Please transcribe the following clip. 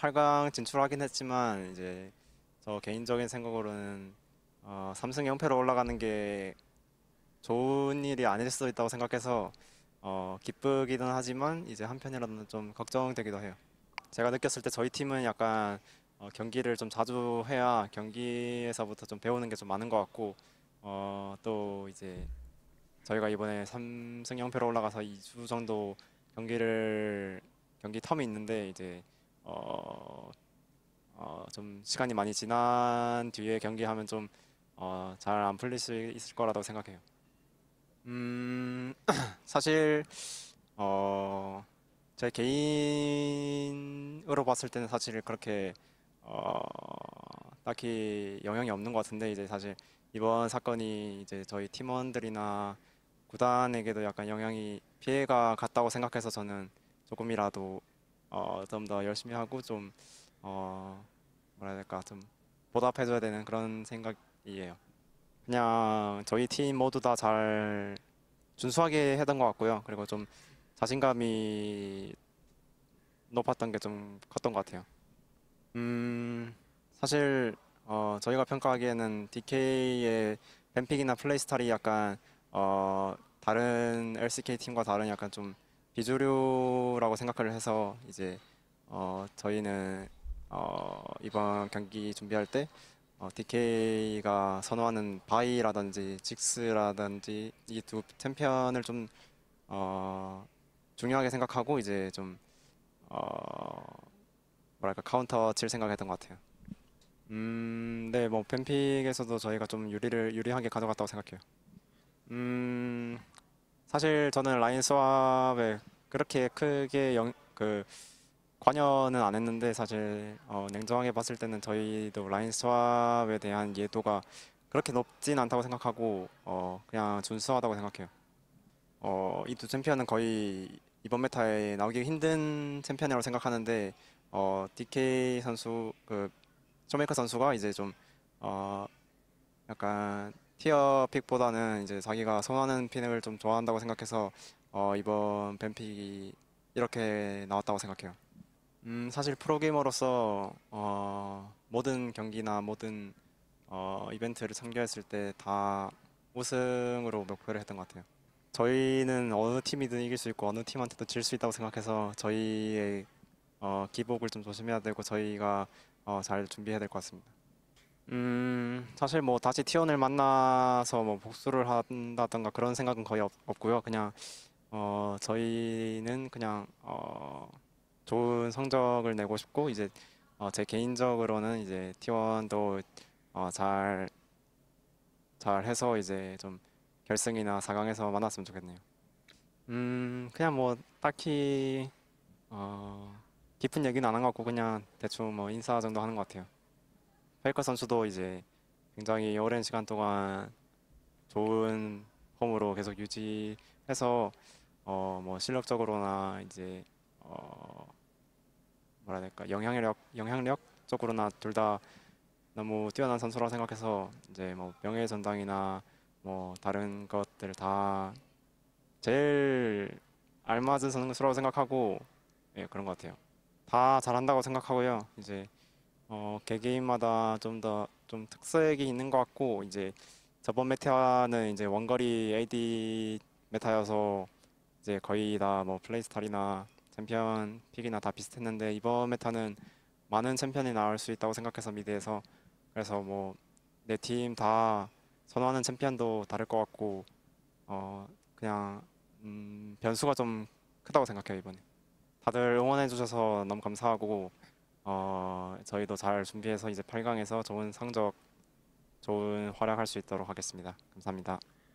8강 진출하긴 했지만 이제 저 개인적인 생각으로는 어, 3승 형패로 올라가는 게 좋은 일이 아닐 수도 있다고 생각해서 어, 기쁘기는 하지만 이제 한편이라는 좀 걱정되기도 해요. 제가 느꼈을 때 저희 팀은 약간 어, 경기를 좀 자주 해야 경기에서부터 좀 배우는 게 좀 많은 것 같고 어, 또 이제 저희가 이번에 3승 0패로 올라가서 2주 정도 경기를 경기 텀이 있는데 이제 어, 어, 좀 시간이 많이 지난 뒤에 경기하면 좀 잘안 어, 풀릴 수 있을 거라고 생각해요. 음, 사실 어, 제 개인으로 봤을 때는 사실 그렇게 어, 딱히 영향이 없는 것 같은데 이제 사실 이번 사건이 이제 저희 팀원들이나 구단에게도 약간 영향이 피해가 갔다고 생각해서 저는 조금이라도 어, 좀 더 열심히 하고 좀 어, 뭐라 해야 될까 좀 보답해줘야 되는 그런 생각이에요. 그냥 저희 팀 모두 다 잘 준수하게 했던 것 같고요. 그리고 좀 자신감이 높았던 게 좀 컸던 것 같아요. 음, 사실 어, 저희가 평가하기에는 DK의 뱀픽이나 플레이스타일이 약간 어, 다른 LCK 팀과 다른 약간 좀 비주류라고 생각을 해서 이제 어, 저희는 어, 이번 경기 준비할 때 어, DK가 선호하는 바이라든지 직스라든지 이 두 챔피언을 좀 어, 중요하게 생각하고 이제 좀 어, 뭐랄까 카운터 칠 생각했던 것 같아요. 음, 네, 뭐 뱀픽에서도 저희가 좀 유리를 유리하게 가져갔다고 생각해요. 음. 사실 저는 라인 스왑에 그렇게 크게 영, 그 관여는 안 했는데 사실 어, 냉정하게 봤을 때는 저희도 라인 스왑에 대한 예도가 그렇게 높진 않다고 생각하고 어, 그냥 준수하다고 생각해요. 어, 이두 챔피언은 거의 이번 메타에 나오기 힘든 챔피언이라고 생각하는데 어, DK 선수, 그 쇼메이커 선수가 이제 좀 어, 약간 티어 픽보다는 이제 자기가 선호하는 픽을 좀 좋아한다고 생각해서 어, 이번 뱀픽이 이렇게 나왔다고 생각해요. 음, 사실 프로게이머로서 어, 모든 경기나 모든 어, 이벤트를 참가했을 때 다 우승으로 목표를 했던 것 같아요. 저희는 어느 팀이든 이길 수 있고 어느 팀한테도 질 수 있다고 생각해서 저희의 어, 기복을 좀 조심해야 되고 저희가 어, 잘 준비해야 될 것 같습니다. 음, 사실 뭐 다시 티원을 만나서 뭐 복수를 한다던가 그런 생각은 거의 없, 고요 그냥 어, 저희는 그냥 어, 좋은 성적을 내고 싶고 이제 어, 제 개인적으로는 이제 티원도 어, 잘 잘해서 이제 좀 결승이나 사강에서 만났으면 좋겠네요. 음, 그냥 뭐 딱히 어, 깊은 얘기는 안 한 것 같고 그냥 대충 뭐 인사 정도 하는 것 같아요. 페이커 선수도 이제 굉장히 오랜 시간 동안 좋은 폼으로 계속 유지해서 어뭐 실력적으로나 이제 어 뭐라 해야 될까 영향력 영향력 쪽으로나 둘 다 너무 뛰어난 선수라 고 생각해서 이제 뭐 명예 전당이나 뭐 다른 것들 다 제일 알맞은 선수라고 생각하고 예, 그런 것 같아요. 다 잘한다고 생각하고요. 이제 어, 개개인마다 좀 더 좀 특색이 있는 것 같고 이제 저번 메타는 이제 원거리 AD 메타여서 이제 거의 다 뭐플레이스타리나 챔피언 픽이나 다 비슷했는데 이번 메타는 많은 챔피언이 나올 수 있다고 생각해서 미드에서 그래서 뭐 내 팀 다 선호하는 챔피언도 다를 것 같고 어 그냥 음, 변수가 좀 크다고 생각해요 이번에 다들 응원해 주셔서 너무 감사하고 어, 저희도 잘 준비해서 이제 8강에서 좋은 성적, 좋은 활약할 수 있도록 하겠습니다. 감사합니다.